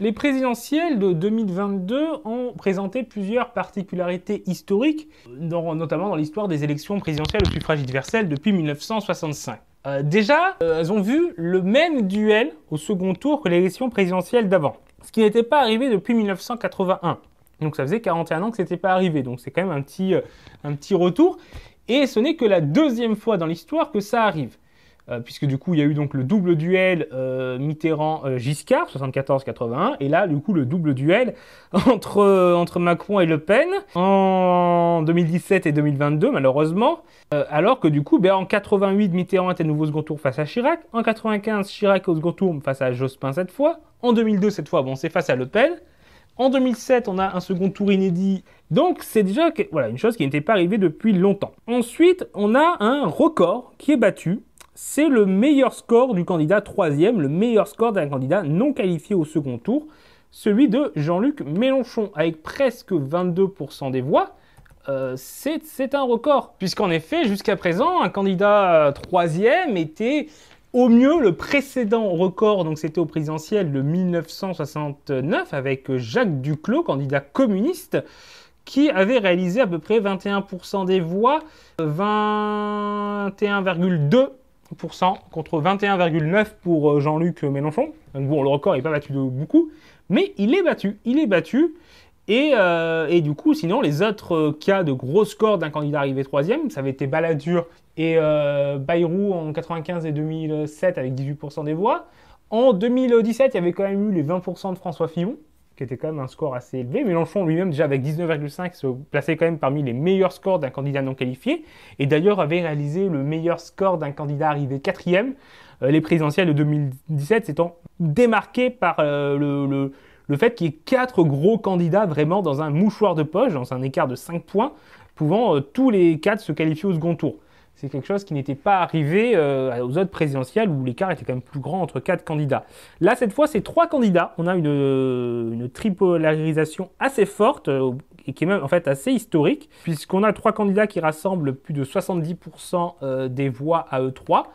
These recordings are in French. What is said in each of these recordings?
Les présidentielles de 2022 ont présenté plusieurs particularités historiques, notamment dans l'histoire des élections présidentielles au suffrage universel depuis 1965. Euh, déjà, euh, elles ont vu le même duel au second tour que l'élection présidentielle d'avant, ce qui n'était pas arrivé depuis 1981. Donc ça faisait 41 ans que ce n'était pas arrivé, donc c'est quand même petit, euh, un petit retour. Et ce n'est que la deuxième fois dans l'histoire que ça arrive. Euh, puisque du coup il y a eu donc le double duel euh, Mitterrand-Giscard, euh, 74-81, et là du coup le double duel entre, entre Macron et Le Pen en 2017 et 2022 malheureusement, alors que du coup ben, en 88 Mitterrand était nouveau second tour face à Chirac, en 95 Chirac au second tour face à Jospin cette fois, en 2002 cette fois bon c'est face à Le Pen, en 2007, on a un second tour inédit. Donc, c'est déjà voilà, une chose qui n'était pas arrivée depuis longtemps. Ensuite, on a un record qui est battu c'est le meilleur score du candidat troisième, le meilleur score d'un candidat non qualifié au second tour, celui de Jean-Luc Mélenchon, avec presque 22% des voix. Euh, c'est un record, puisqu'en effet, jusqu'à présent, un candidat euh, troisième était au mieux le précédent record, donc c'était au présidentiel de 1969 avec Jacques Duclos, candidat communiste, qui avait réalisé à peu près 21% des voix, 21,2% euh, contre 21,9 pour euh, Jean-Luc Mélenchon. Donc bon, le record n'est pas battu de beaucoup, mais il est battu, il est battu. Et, euh, du coup, sinon, les autres euh, cas de gros scores d'un candidat arrivé troisième, ça avait été Balladur et Bayrou en 95 et 2007 avec 18% des voix. En 2017, il y avait quand même eu les 20% de François Fillon, qui était quand même un score assez élevé. mais Mélenchon lui-même, déjà avec 19,5, se plaçait quand même parmi les meilleurs scores d'un candidat non qualifié, et d'ailleurs avait réalisé le meilleur score d'un candidat arrivé quatrième, euh, les présidentielles de 2017 s'étant démarquées par euh, le, le, fait qu'il y ait quatre gros candidats vraiment dans un mouchoir de poche, dans un écart de 5 points, pouvant euh, tous les quatre se qualifier au second tour. C'est quelque chose qui n'était pas arrivé euh, aux autres présidentielles où l'écart était quand même plus grand entre quatre candidats. Là, cette fois, c'est trois candidats. On a une, euh, tripolarisation assez forte euh, et qui est même en fait assez historique, puisqu'on a trois candidats qui rassemblent plus de 70% des voix à eux 3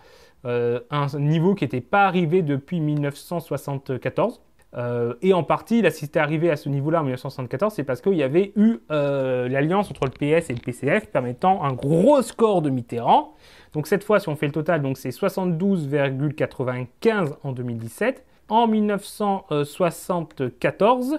un niveau qui n'était pas arrivé depuis 1974. Euh, et en partie, si c'était arrivé à ce niveau-là en 1974, c'est parce qu'il y avait eu euh, l'alliance entre le PS et le PCF permettant un gros score de Mitterrand. Donc cette fois, si on fait le total, donc c'est 72,95 en 2017. En 1974,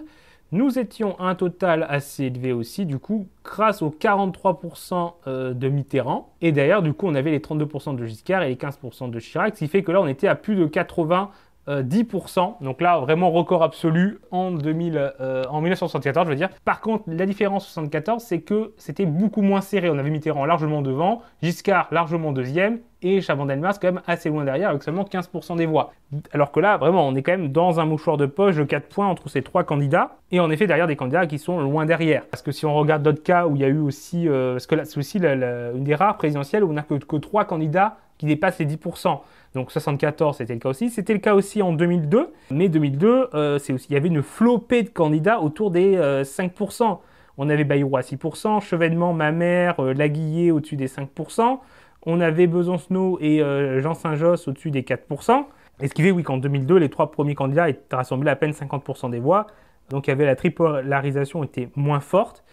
nous étions un total assez élevé aussi, du coup, grâce aux 43% euh, de Mitterrand. Et d'ailleurs, du coup, on avait les 32% de Giscard et les 15% de Chirac, ce qui fait que là, on était à plus de 80 10%. Euh, Donc là, vraiment record absolu en, 2000, euh, en 1974, je veux dire. Par contre, la différence 74, c'est que c'était beaucoup moins serré. On avait Mitterrand largement devant, Giscard largement deuxième, et Chaban-Delmas quand même assez loin derrière avec seulement 15% des voix. Alors que là, vraiment, on est quand même dans un mouchoir de poche de 4 points entre ces trois candidats, et en effet derrière des candidats qui sont loin derrière. Parce que si on regarde d'autres cas où il y a eu aussi, euh, parce que là c'est aussi une des rares présidentielles où on n'a que, que 3 candidats qui dépassent les 10%. Donc 74, c'était le cas aussi. C'était le cas aussi en 2002, mais 2002, euh, c'est aussi, il y avait une flopée de candidats autour des 5%. Euh, on avait Bayrou à 6%, Chevènement, Mamère, mère, Laguiller au-dessus des 5% on avait Besancenot et euh, Jean Saint-Josse au-dessus des 4%. Et ce qui fait oui, qu'en 2002, les trois premiers candidats étaient rassemblés à peine 50% des voix. Donc il y avait la tripolarisation était moins forte.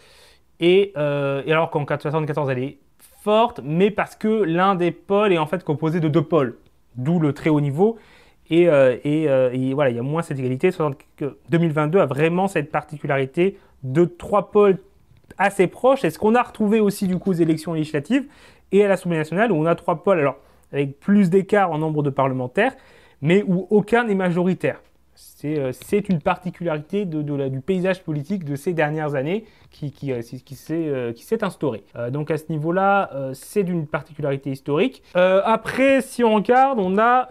Et, euh, alors qu'en 1974, elle est forte, mais parce que l'un des pôles est en fait composé de deux pôles, d'où le très haut niveau. Et, euh, voilà, il y a moins cette égalité. 2022 a vraiment cette particularité de trois pôles assez proches. est ce qu'on a retrouvé aussi du coup aux élections législatives, et à l'Assemblée nationale, où on a trois pôles, alors avec plus d'écart en nombre de parlementaires, mais où aucun n'est majoritaire. C'est euh, une particularité de, de la, du paysage politique de ces dernières années qui, qui, euh, euh, qui s'est instauré instaurée. donc à ce niveau-là, c'est d'une particularité historique. après, si on regarde, on a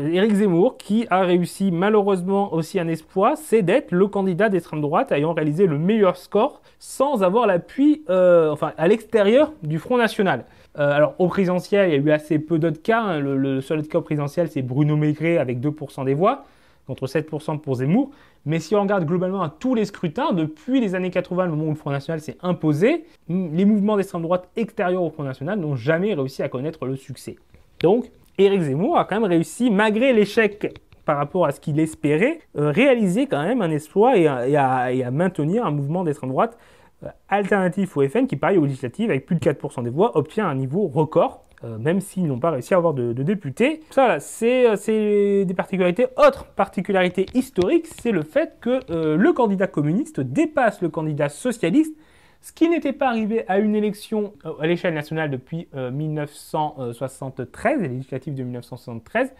Éric Zemmour qui a réussi malheureusement aussi un espoir, c'est d'être le candidat d'extrême droite ayant réalisé le meilleur score sans avoir l'appui, enfin à l'extérieur du Front National. Euh, alors, au présidentiel, il y a eu assez peu d'autres cas. Hein. Le, seul cas au présidentiel, c'est Bruno Maigret avec 2% des voix, contre 7% pour Zemmour. Mais si on regarde globalement à tous les scrutins, depuis les années 80, le moment où le Front National s'est imposé, les mouvements d'extrême droite extérieurs au Front National n'ont jamais réussi à connaître le succès. Donc, Éric Zemmour a quand même réussi, malgré l'échec par rapport à ce qu'il espérait, euh, réaliser quand même un espoir et et à maintenir un mouvement d'extrême droite euh, alternatif au FN, qui pareil aux législatives, avec plus de 4% des voix, obtient un niveau record, euh, même s'ils n'ont pas réussi à avoir de, députés. Ça, euh, c'est des particularités. Autre particularité historique, c'est le fait que le candidat communiste dépasse le candidat socialiste, ce qui n'était pas arrivé à une élection à l'échelle nationale depuis 1973, les législatives de 1973,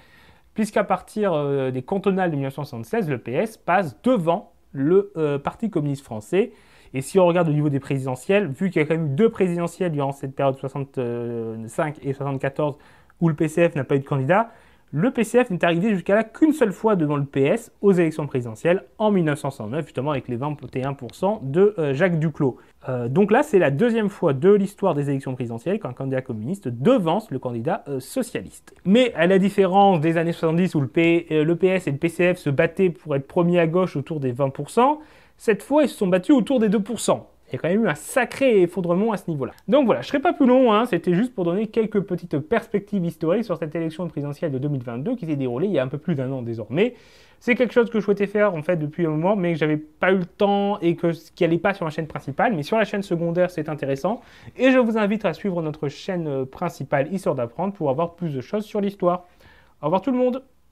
puisqu'à partir des cantonales de 1976, le PS passe devant le Parti communiste français. Et si on regarde au niveau des présidentielles, vu qu'il y a quand même eu deux présidentielles durant cette période 65 et 74 où le PCF n'a pas eu de candidat, le PCF n'est arrivé jusqu'à là qu'une seule fois devant le PS aux élections présidentielles en 1909, justement avec les 21% de euh, Jacques Duclos. Euh, donc là, c'est la deuxième fois de l'histoire des élections présidentielles qu'un candidat communiste devance le candidat euh, socialiste. Mais à la différence des années 70 où le, le PS et le PCF se battaient pour être premier à gauche autour des 20%, cette fois, ils se sont battus autour des 2%. Il y a quand même eu un sacré effondrement à ce niveau-là. Donc voilà, je serai pas plus long, hein. c'était juste pour donner quelques petites perspectives historiques sur cette élection présidentielle de 2022 qui s'est déroulée il y a un peu plus d'un an désormais. C'est quelque chose que je souhaitais faire en fait depuis un moment, mais que j'avais pas eu le temps et que ce qui n'allait pas sur la chaîne principale, mais sur la chaîne secondaire c'est intéressant. Et je vous invite à suivre notre chaîne principale Histoire d'apprendre pour avoir plus de choses sur l'histoire. Au revoir tout le monde.